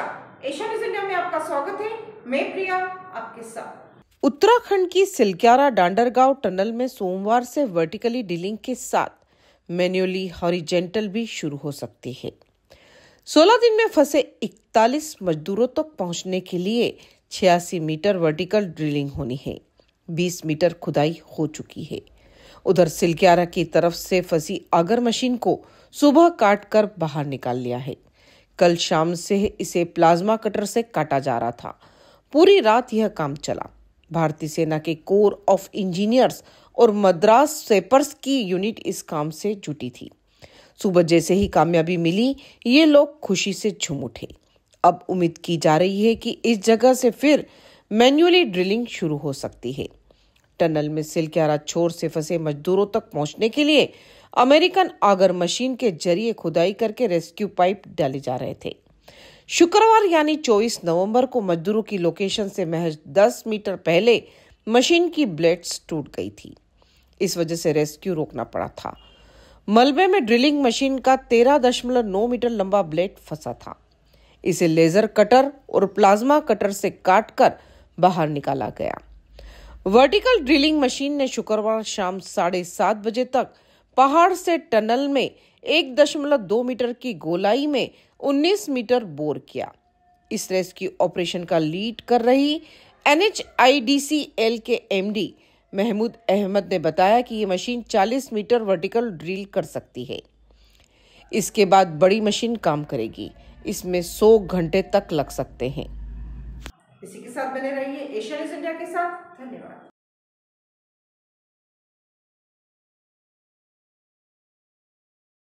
नमस्कार news India में आपका स्वागत है मैं प्रिया आपके साथ उत्तराखंड की सिलक्यारा डांडरगांव टनल में सोमवार से वर्टिकली डीलिंग के साथ मैन्युअली हॉरिजेंटल भी शुरू हो सकती है 16 दिन में फंसे 41 मजदूरों तक तो पहुंचने के लिए 86 मीटर वर्टिकल ड्रिलिंग होनी है 20 मीटर खुदाई हो चुकी है उधर सिलक्यारा की तरफ से फंसी आगर मशीन को सुबह काट कर बाहर निकाल लिया है कल शाम से इसे प्लाज्मा कटर से काटा जा रहा था पूरी रात यह काम चला भारतीय सेना के कोर ऑफ इंजीनियर्स और मद्रास सेपर्स की यूनिट इस काम से जुटी थी सुबह जैसे ही कामयाबी मिली ये लोग खुशी से झूम उठे अब उम्मीद की जा रही है कि इस जगह से फिर मैन्युअली ड्रिलिंग शुरू हो सकती है टनल में सिल के छोर से फंसे मजदूरों तक पहुंचने के लिए अमेरिकन आगर मशीन के जरिए खुदाई करके रेस्क्यू पाइप डाले जा रहे थे शुक्रवार यानी 24 नवंबर को मजदूरों की लोकेशन से महज 10 मीटर पहले मशीन की ब्लेड्स टूट गई थी इस वजह से रेस्क्यू रोकना पड़ा था मलबे में ड्रिलिंग मशीन का 13.9 मीटर लंबा ब्लेड फंसा था इसे लेजर कटर और प्लाज्मा कटर से काटकर बाहर निकाला गया वर्टिकल ड्रिलिंग मशीन ने शुक्रवार शाम साढ़े सात बजे तक पहाड़ से टनल में एक दशमलव दो मीटर की गोलाई में 19 मीटर बोर किया इस रेस्क्यू ऑपरेशन का लीड कर रही एनएचआईडीसीएल के एमडी महमूद अहमद ने बताया कि ये मशीन 40 मीटर वर्टिकल ड्रिल कर सकती है इसके बाद बड़ी मशीन काम करेगी इसमें 100 घंटे तक लग सकते हैं इसी के साथ बने रहिए एशियन इंडिया के साथ धन्यवाद